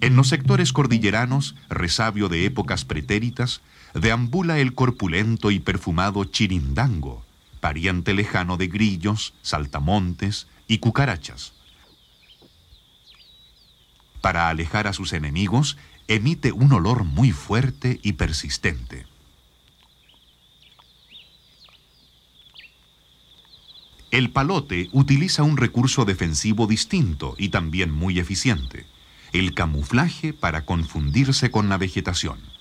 En los sectores cordilleranos, resabio de épocas pretéritas, deambula el corpulento y perfumado chirindango, pariente lejano de grillos, saltamontes y cucarachas. Para alejar a sus enemigos, emite un olor muy fuerte y persistente. El palote utiliza un recurso defensivo distinto y también muy eficiente el camuflaje para confundirse con la vegetación.